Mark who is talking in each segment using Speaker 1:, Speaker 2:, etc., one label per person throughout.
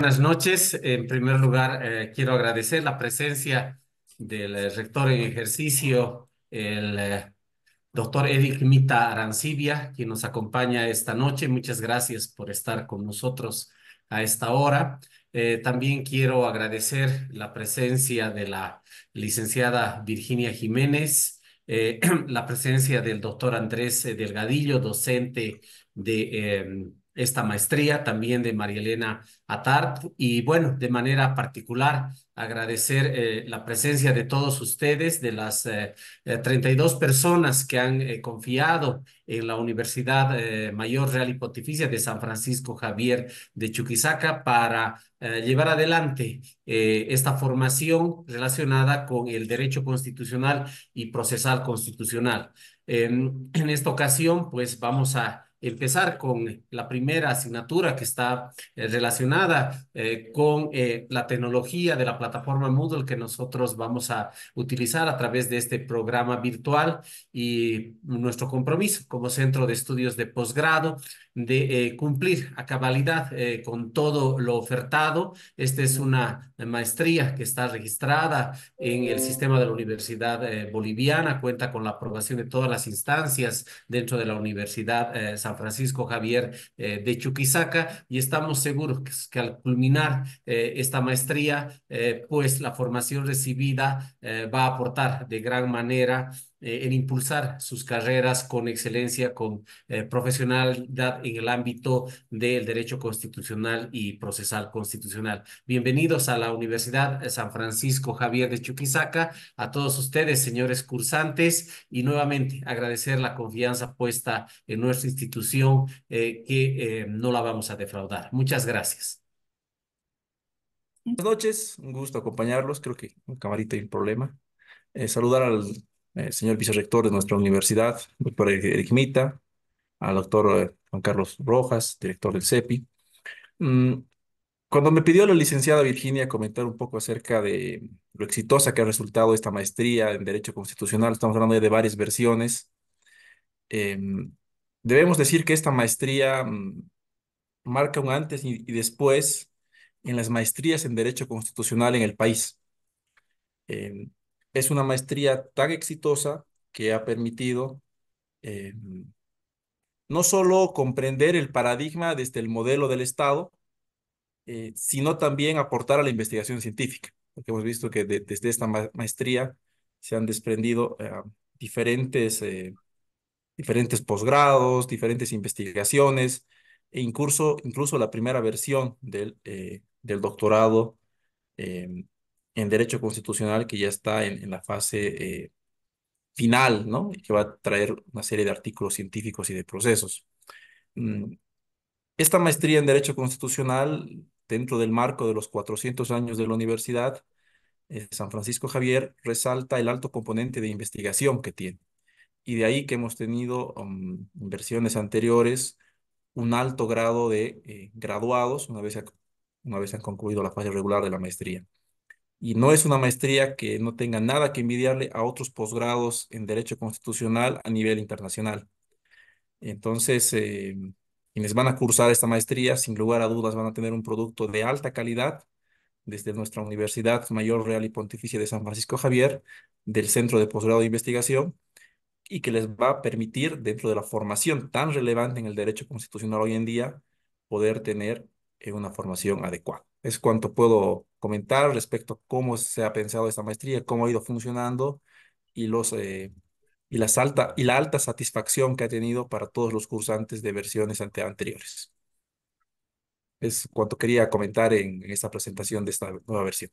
Speaker 1: Buenas noches. En primer lugar, eh, quiero agradecer la presencia del eh, rector en ejercicio, el eh, doctor Eric Mita Arancibia, quien nos acompaña esta noche. Muchas gracias por estar con nosotros a esta hora. también quiero agradecer la presencia de la licenciada Virginia Jiménez, la presencia del doctor Andrés Delgadillo, docente de em, esta maestría también de María Elena Atart. Y bueno, de manera particular, agradecer eh, la presencia de todos ustedes, de las eh, eh, y 32 personas que han confiado en la Universidad Mayor Real y Pontificia de San Francisco Javier de Chuquisaca para llevar adelante esta formación relacionada con el derecho constitucional y procesal constitucional. en esta ocasión, pues vamos a empezar con eh, la primera asignatura que está eh, relacionada eh, con la tecnología de la plataforma Moodle que nosotros vamos a utilizar a través de este programa virtual y nuestro compromiso como centro de estudios de posgrado de cumplir a cabalidad con todo lo ofertado. Esta es una maestría que está registrada en el sistema de la Universidad Boliviana, cuenta con la aprobación de todas las instancias dentro de la Universidad Francisco Javier eh, de Chuquisaca y estamos seguros que, al culminar eh, esta maestría, eh, pues la formación recibida va a aportar de gran manera eh, en impulsar sus carreras con excelencia, con eh, profesionalidad en el ámbito del derecho constitucional y procesal constitucional. Bienvenidos a la Universidad San Francisco Javier de Chuquisaca, a todos ustedes, señores cursantes, y nuevamente agradecer la confianza puesta en nuestra institución eh, que no la vamos a defraudar. Muchas gracias. Buenas noches, un gusto acompañarlos. Creo que un camarita y problema.
Speaker 2: saludar al eh, señor vicerrector de nuestra universidad, doctor Eric Mita, al doctor eh, Juan Carlos Rojas, director del CEPI. Mm, cuando me pidió la licenciada Virginia comentar un poco acerca de lo exitosa que ha resultado esta maestría en Derecho Constitucional, estamos hablando de varias versiones, em, debemos decir que esta maestría mm, marca un antes y después en las maestrías en Derecho Constitucional en el país. Eh, es una maestría tan exitosa que ha permitido eh, no solo comprender el paradigma desde el modelo del Estado, eh, sino también aportar a la investigación científica, porque hemos visto que desde esta maestría se han desprendido eh, diferentes, diferentes posgrados, diferentes investigaciones e incluso, incluso la primera versión del, del doctorado en derecho constitucional que ya está en, la fase eh, final, ¿no? que va a traer una serie de artículos científicos y de procesos. Mm, esta maestría en derecho constitucional, dentro del marco de los 400 años de la universidad, eh, San Francisco Javier resalta el alto componente de investigación que tiene. Y de ahí que hemos tenido um, en versiones anteriores un alto grado de eh, graduados una vez, una vez han concluido la fase regular de la maestría y no es una maestría que no tenga nada que envidiarle a otros posgrados en Derecho Constitucional a nivel internacional. Entonces, eh, quienes van a cursar esta maestría, sin lugar a dudas, van a tener un producto de alta calidad desde nuestra Universidad Mayor Real y Pontificia de San Francisco Javier, del Centro de Posgrado de Investigación, y que les va a permitir, dentro de la formación tan relevante en el derecho constitucional hoy en día, poder tener eh, una formación adecuada es cuanto puedo comentar respecto a cómo se ha pensado esta maestría, cómo ha ido funcionando y, los, eh, y, las alta, y la alta satisfacción que ha tenido para todos los cursantes de versiones anteriores. Es cuanto quería comentar en, en esta presentación de esta nueva versión.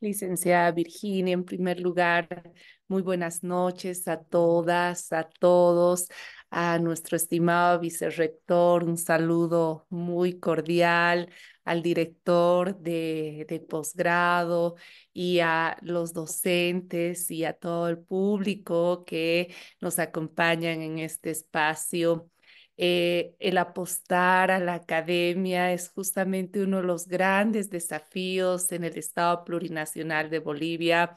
Speaker 3: Licenciada Virginia, en primer lugar, muy buenas noches a todas, a todos, a nuestro estimado vicerrector, un saludo muy cordial al director de, posgrado y a los docentes y a todo el público que nos acompañan en este espacio. Eh, el apostar a la academia es justamente uno de los grandes desafíos en el Estado plurinacional de Bolivia.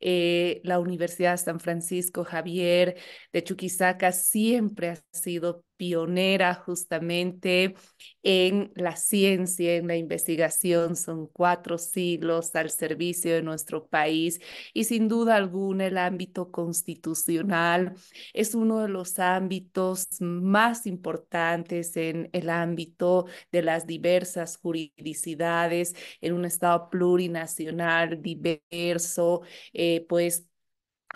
Speaker 3: Eh, la Universidad San Francisco Javier de Chuquisaca siempre ha sido pionera justamente en la ciencia, en la investigación. Son cuatro siglos al servicio de nuestro país y sin duda alguna el ámbito constitucional es uno de los ámbitos más importantes en el ámbito de las diversas juridicidades en un Estado plurinacional, diverso, eh, pues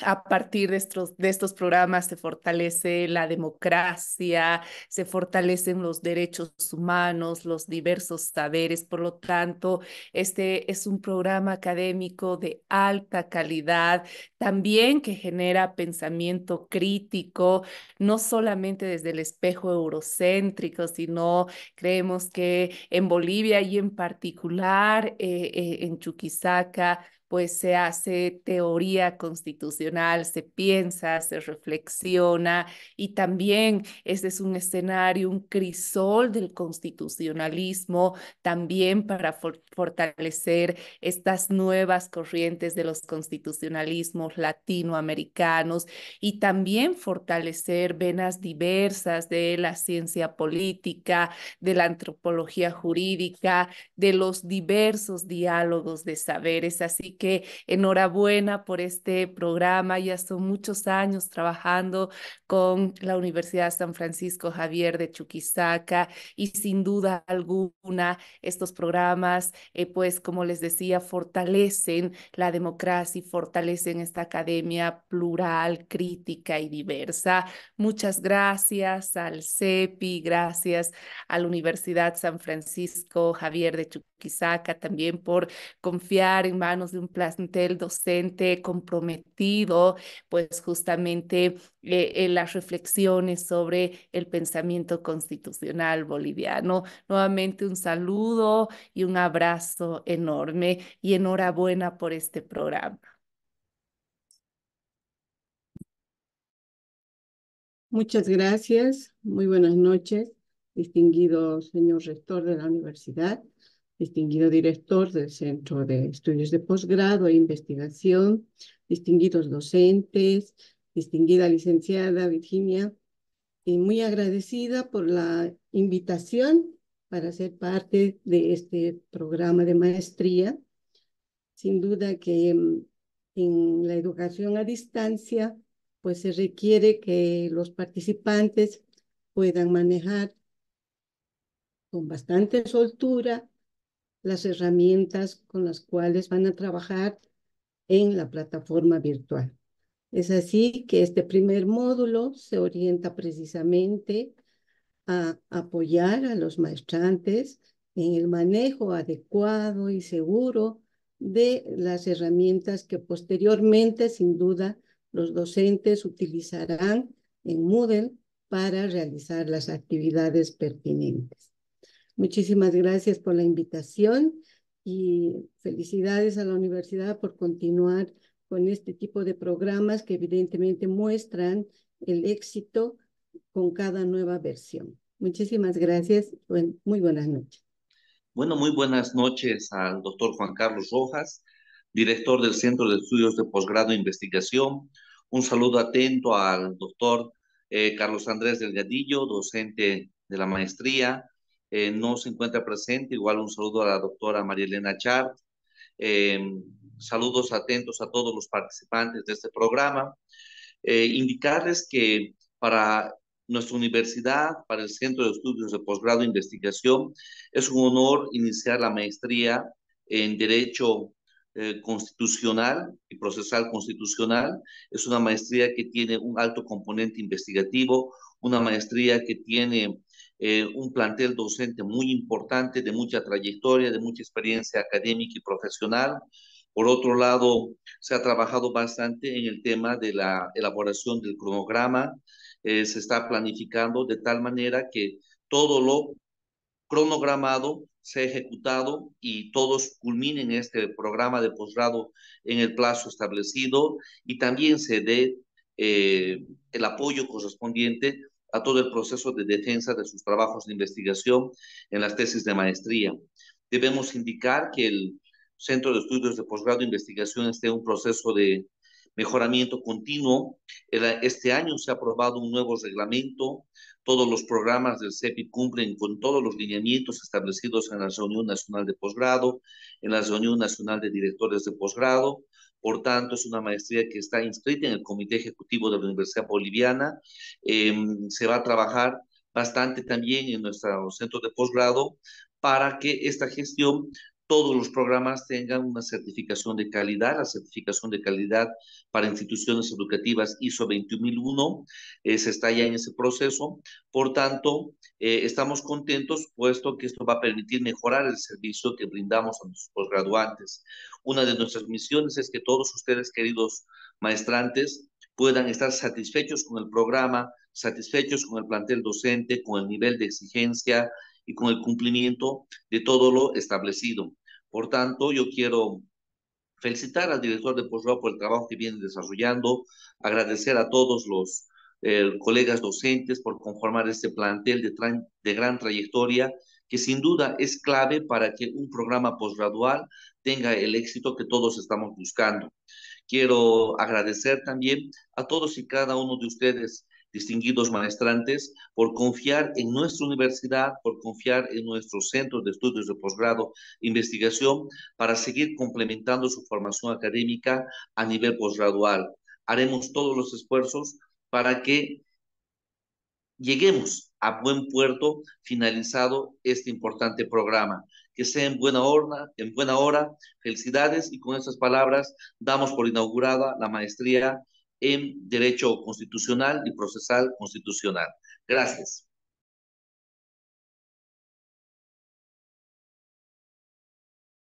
Speaker 3: a partir de estos, de estos programas se fortalece la democracia, se fortalecen los derechos humanos, los diversos saberes. Por lo tanto, este es un programa académico de alta calidad, también que genera pensamiento crítico, no solamente desde el espejo eurocéntrico, sino creemos que en Bolivia y en particular eh, eh, en Chuquisaca, pues se hace teoría constitucional, se piensa, se reflexiona y también ese es un escenario, un crisol del constitucionalismo, también para fortalecer estas nuevas corrientes de los constitucionalismos latinoamericanos y también fortalecer venas diversas de la ciencia política, de la antropología jurídica, de los diversos diálogos de saberes. Así que enhorabuena por este programa. Ya son muchos años trabajando con la Universidad San Francisco Javier de Chuquisaca y sin duda alguna estos programas, eh, pues como les decía, fortalecen la democracia y fortalecen esta academia plural, crítica y diversa. Muchas gracias al CEPI, gracias a la Universidad San Francisco Javier de Chuquisaca también por confiar en manos de un plantel docente comprometido, pues justamente eh, en las reflexiones sobre el pensamiento constitucional boliviano. Nuevamente un saludo y un abrazo enorme y enhorabuena por este programa.
Speaker 4: Muchas gracias. Muy buenas noches, distinguido señor rector de la universidad distinguido director del Centro de Estudios de Posgrado e Investigación, distinguidos docentes, distinguida licenciada Virginia, y muy agradecida por la invitación para ser parte de este programa de maestría. Sin duda que mm, en la educación a distancia, pues se requiere que los participantes puedan manejar con bastante soltura las herramientas con las cuales van a trabajar en la plataforma virtual. Es así que este primer módulo se orienta precisamente a apoyar a los maestrantes en el manejo adecuado y seguro de las herramientas que posteriormente, sin duda, los docentes utilizarán en Moodle para realizar las actividades pertinentes. Muchísimas gracias por la invitación y felicidades a la universidad por continuar con este tipo de programas que evidentemente muestran el éxito con cada nueva versión. Muchísimas gracias. muy buenas noches.
Speaker 5: Bueno, muy buenas noches al doctor Juan Carlos Rojas, director del Centro de Estudios de Posgrado e Investigación. Un saludo atento al doctor eh, Carlos Andrés Delgadillo, docente de la maestría, eh, no se encuentra presente. Igual un saludo a la doctora María Elena Chart. Eh, saludos atentos a todos los participantes de este programa. Eh, indicarles que para nuestra universidad, para el Centro de Estudios de Posgrado e Investigación, es un honor iniciar la maestría en Derecho Constitucional y Procesal Constitucional. Es una maestría que tiene un alto componente investigativo, una maestría que tiene eh, un plantel docente muy importante, de mucha trayectoria, de mucha experiencia académica y profesional. Por otro lado, se ha trabajado bastante en el tema de la elaboración del cronograma. Eh, se está planificando de tal manera que todo lo cronogramado se ha ejecutado y todos culminen este programa de posgrado en el plazo establecido y también se dé eh, el apoyo correspondiente a todo el proceso de defensa de sus trabajos de investigación en las tesis de maestría. Debemos indicar que el Centro de Estudios de Posgrado e Investigación esté en un proceso de mejoramiento continuo. Este año se ha aprobado un nuevo reglamento. Todos los programas del CEPI cumplen con todos los lineamientos establecidos en la Reunión Nacional de Posgrado, en la Reunión Nacional de Directores de Posgrado por tanto, es una maestría que está inscrita en el Comité Ejecutivo de la Universidad Boliviana. Em, se va a trabajar bastante también en nuestros centros de posgrado para que esta gestión todos los programas tengan una certificación de calidad, la certificación de calidad para instituciones educativas ISO 21001, eh, se está ya en ese proceso. Por tanto, eh, estamos contentos, puesto que esto va a permitir mejorar el servicio que brindamos a nuestros graduantes. Una de nuestras misiones es que todos ustedes, queridos maestrantes, puedan estar satisfechos con el programa, satisfechos con el plantel docente, con el nivel de exigencia y con el cumplimiento de todo lo establecido. Por tanto, yo quiero felicitar al director de posgrado por el trabajo que viene desarrollando, agradecer a todos los eh, colegas docentes por conformar este plantel de, gran trayectoria que sin duda es clave para que un programa postgradual tenga el éxito que todos estamos buscando. Quiero agradecer también a todos y cada uno de ustedes distinguidos maestrantes, por confiar en nuestra universidad, por confiar en nuestros centros de estudios de posgrado e investigación para seguir complementando su formación académica a nivel posgradual. Haremos todos los esfuerzos para que lleguemos a buen puerto finalizado este importante programa. Que sea en buena hora, en buena hora. Felicidades y con estas palabras damos por inaugurada la maestría en derecho constitucional y procesal constitucional. Gracias.